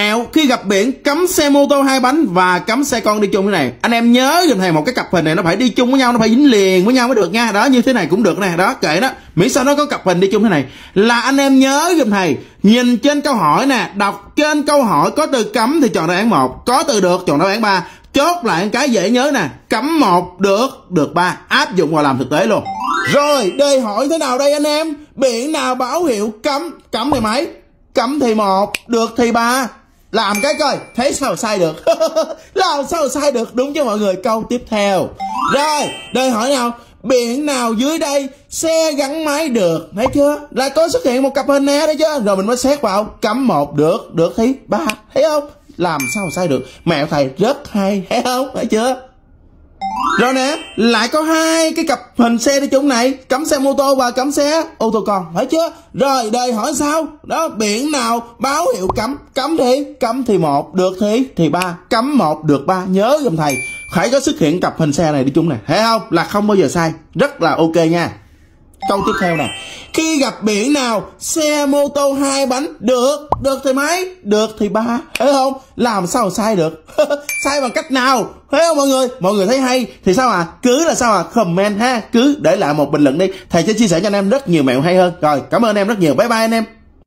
nào khi gặp biển cấm xe mô tô hai bánh và cấm xe con đi chung thế này anh em nhớ giùm thầy một cái cặp hình này nó phải đi chung với nhau nó phải dính liền với nhau mới được nha đó như thế này cũng được nè đó kệ đó miễn sao nó có cặp hình đi chung thế này là anh em nhớ giùm thầy nhìn trên câu hỏi nè đọc trên câu hỏi có từ cấm thì chọn đáp án một có từ được chọn đáp án ba chốt lại cái dễ nhớ nè cấm một được được ba áp dụng vào làm thực tế luôn rồi đề hỏi thế nào đây anh em biển nào báo hiệu cấm cấm thì mấy cấm thì một được thì ba làm cái coi thấy sao sai được làm sao sai được đúng cho mọi người câu tiếp theo rồi đời hỏi nào biển nào dưới đây xe gắn máy được thấy chưa là có xuất hiện một cặp hình nè đấy chứ rồi mình mới xét vào cấm một được được thì ba thấy không làm sao sai được mẹ thầy rất hay thấy không thấy chưa rồi nè, lại có hai cái cặp hình xe đi chung này, cấm xe mô tô và cấm xe ô tô con, phải chưa? Rồi đời hỏi sao? Đó, biển nào báo hiệu cấm, cấm thì cấm thì một, được thì thì ba, cấm một được ba, nhớ giùm thầy. Phải có xuất hiện cặp hình xe này đi chung này, thấy không? Là không bao giờ sai, rất là ok nha. Câu tiếp theo nè Khi gặp biển nào Xe mô tô hai bánh Được Được thì mấy Được thì ba Thấy không Làm sao sai được sai bằng cách nào thấy không mọi người mọi người thấy hay thì sao à cứ là sao à comment ha cứ để lại một bình luận đi thầy sẽ chia sẻ cho anh em rất nhiều mẹo hay hơn rồi cảm ơn anh em rất nhiều bye bye anh em